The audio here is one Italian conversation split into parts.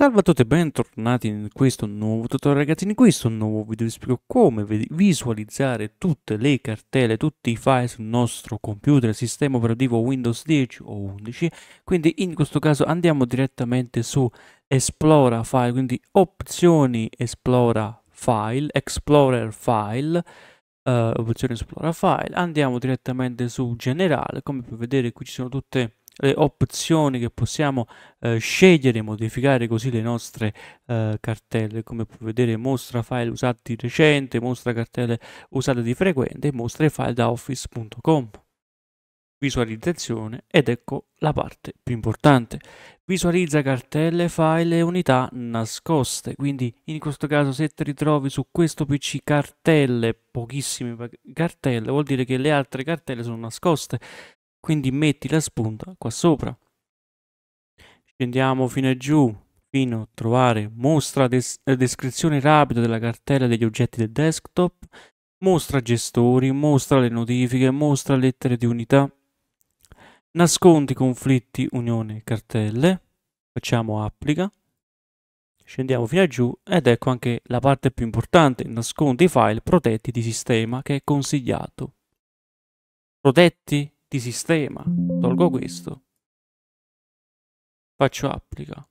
Salve a tutti e bentornati in questo nuovo tutorial ragazzi, in questo nuovo video vi spiego come visualizzare tutte le cartelle, tutti i file sul nostro computer, sistema operativo Windows 10 o 11, quindi in questo caso andiamo direttamente su Esplora File, quindi opzioni Esplora File, Explorer File, eh, opzioni Esplora File, andiamo direttamente su Generale, come puoi vedere qui ci sono tutte le le opzioni che possiamo eh, scegliere e modificare così le nostre eh, cartelle come puoi vedere mostra file usati di recente mostra cartelle usate di frequente mostra i file da office.com visualizzazione ed ecco la parte più importante. Visualizza cartelle, file e unità nascoste, quindi in questo caso se ti ritrovi su questo PC cartelle, pochissime cartelle, vuol dire che le altre cartelle sono nascoste quindi metti la spunta qua sopra scendiamo fino a giù fino a trovare mostra des eh, descrizione rapida della cartella degli oggetti del desktop mostra gestori mostra le notifiche mostra lettere di unità nascondi conflitti unione cartelle facciamo applica scendiamo fino a giù ed ecco anche la parte più importante nascondi i file protetti di sistema che è consigliato protetti di sistema. Tolgo questo. Faccio applica.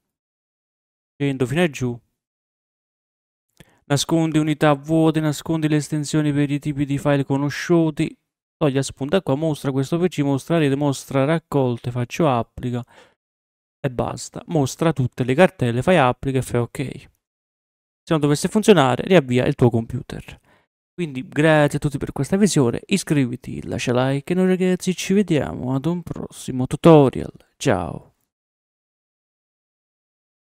Scendo fino a giù. Nascondi unità vuote, nascondi le estensioni per i tipi di file conosciuti. Togli spunta qua, mostra questo pc, mostra rete, mostra raccolte, faccio applica e basta. Mostra tutte le cartelle, fai applica e fai ok. Se non dovesse funzionare, riavvia il tuo computer. Quindi grazie a tutti per questa visione, iscriviti, lascia like e noi ragazzi ci vediamo ad un prossimo tutorial. Ciao!